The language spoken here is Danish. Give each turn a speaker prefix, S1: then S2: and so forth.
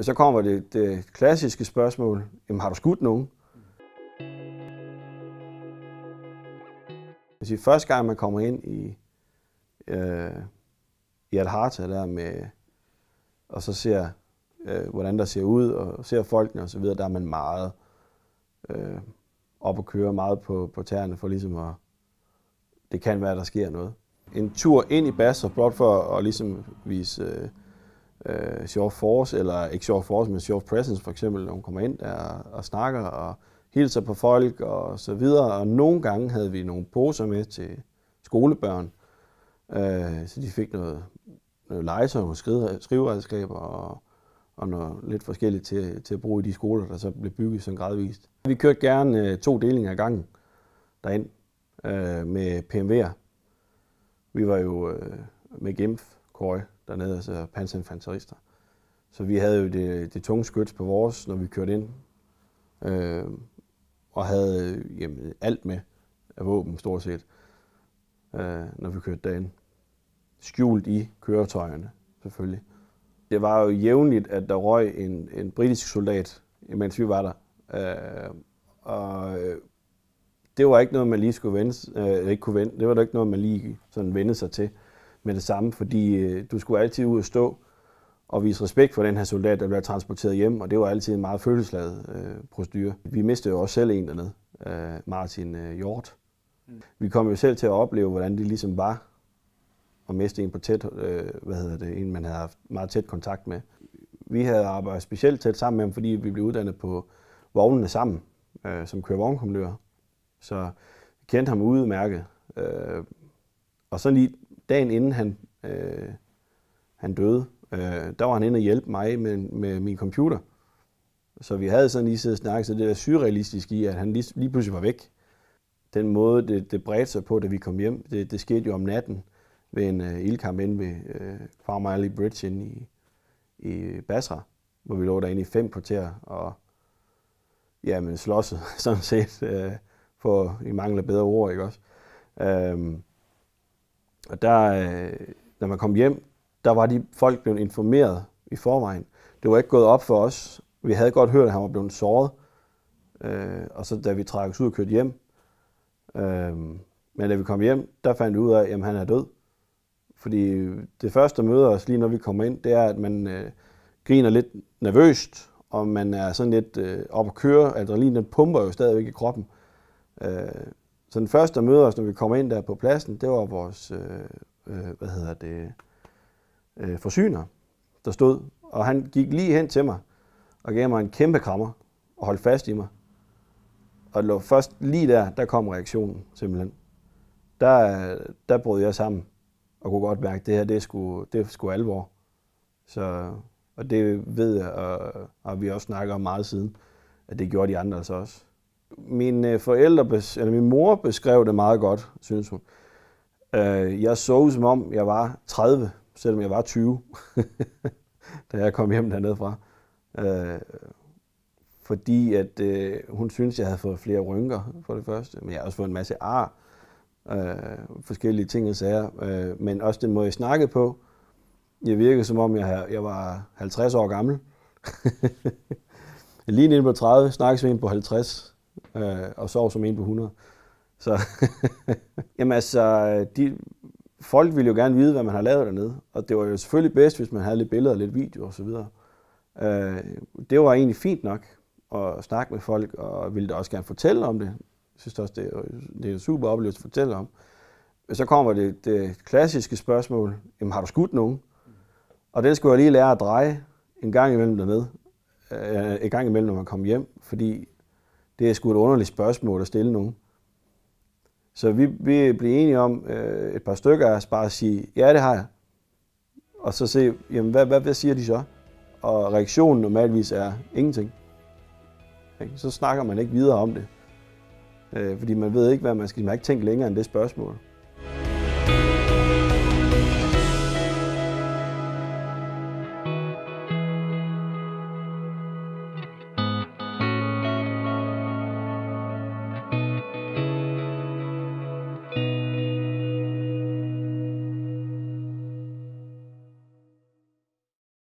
S1: Så kommer det, det klassiske spørgsmål, jamen har du skudt nogen? Altså, første gang man kommer ind i, øh, i Al-Harta der med, og så ser, øh, hvordan der ser ud, og ser folkene osv., der er man meget øh, op og køre meget på, på tæerne for ligesom at, det kan være, der sker noget. En tur ind i Bass, blot for at, at ligesom vise øh, øh, Shore Force, eller ikke Shore Force, men Shore Presence for eksempel, når hun kommer ind der og snakker og hilser på folk og så videre. Og nogle gange havde vi nogle poser med til skolebørn, øh, så de fik noget, noget legetøj og skriveredskaber og, og noget lidt forskelligt til, til at bruge i de skoler, der så blev bygget sådan gradvist. Vi kørte gerne øh, to delinger af gangen derind øh, med PMV'er. Vi var jo øh, med Genf Køj dernede, altså panserinfanterister. Så vi havde jo det, det tunge skyts på vores, når vi kørte ind, øh, og havde øh, jamen, alt med af våben stort set, øh, når vi kørte derind. Skjult i køretøjerne, selvfølgelig. Det var jo jævnligt, at der røg en, en britisk soldat, imens vi var der. Øh, og øh, det var ikke noget, man lige skulle vende, øh, ikke kunne vende. Det var da ikke noget, man lige sådan vendte sig til med det samme, fordi øh, du skulle altid ud og stå og vise respekt for den her soldat, der blev transporteret hjem, og det var altid en meget følelsesladet øh, procedure. Vi mistede jo også selv en dernede, øh, Martin øh, Hjort. Mm. Vi kom jo selv til at opleve, hvordan det ligesom var at miste en på tæt, øh, hvad hedder det, en man havde haft meget tæt kontakt med. Vi havde arbejdet specielt tæt sammen med ham, fordi vi blev uddannet på vognene sammen, øh, som kører vognkomlører. Så vi kendte ham udmærket. Øh, og så lige dagen inden han, øh, han døde, øh, der var han inde og hjælpe mig med, med min computer. Så vi havde sådan lige siddet og snakket, så det der surrealistisk i, at han lige, lige pludselig var væk. Den måde, det, det bredte sig på, da vi kom hjem, det, det skete jo om natten ved en øh, ildkamp inde ved øh, Farm Alley Bridge inde i, i Basra, hvor vi lå derinde i fem kvarter og ja, men slåsset sådan set øh, for i mangel af bedre ord, ikke også? Øh, og der, øh, når man kom hjem, der var de folk blevet informeret i forvejen. Det var ikke gået op for os. Vi havde godt hørt, at han var blevet såret. Øh, og så da vi trak os ud og kørte hjem, øh, men da vi kom hjem, der fandt vi ud af, at han er død. Fordi det første, der møder os lige når vi kommer ind, det er, at man øh, griner lidt nervøst, og man er sådan lidt øh, op at køre. Adrenalin den pumper jo stadigvæk i kroppen. Øh, så den første, der møder os, når vi kommer ind der på pladsen, det var vores, øh, øh, hvad hedder det, øh, forsyner, der stod. Og han gik lige hen til mig og gav mig en kæmpe krammer og holdt fast i mig. Og lå først lige der, der kom reaktionen simpelthen. Der, der brød jeg sammen og kunne godt mærke, at det her, det er sgu, det er sgu alvor. Så, og det ved jeg, og, og vi også snakker om meget siden, at det gjorde de andre altså også min øh, forældre, eller min mor beskrev det meget godt, synes hun. Øh, jeg så som om, jeg var 30, selvom jeg var 20, da jeg kom hjem dernede fra. Øh, fordi at hun synes, jeg havde fået flere rynker for det første, men jeg har også fået en masse ar, øh, forskellige ting og sager, øh, men også den måde, jeg snakkede på. Jeg virkede som om, jeg, jeg var 50 år gammel. Lige inden på 30, snakkes vi på 50 øh, og sov som en på 100. Så, jamen altså, de, folk ville jo gerne vide, hvad man har lavet dernede, og det var jo selvfølgelig bedst, hvis man havde lidt billeder, og lidt video osv. Øh, det var egentlig fint nok at snakke med folk, og ville da også gerne fortælle om det. Jeg synes også, det er, det er en super oplevelse at fortælle om. Så kommer det, det klassiske spørgsmål, jamen har du skudt nogen? Og den skulle jeg lige lære at dreje en gang imellem dernede, øh, en gang imellem, når man kom hjem, fordi det er sgu et underligt spørgsmål at stille nogen. Så vi, vi bliver enige om øh, et par stykker af os bare at sige, ja, det har jeg. Og så se, jamen, hvad, hvad, hvad siger de så? Og reaktionen normalvis er ingenting. Så snakker man ikke videre om det. Øh, fordi man ved ikke, hvad man skal. Man ikke tænke længere end det spørgsmål.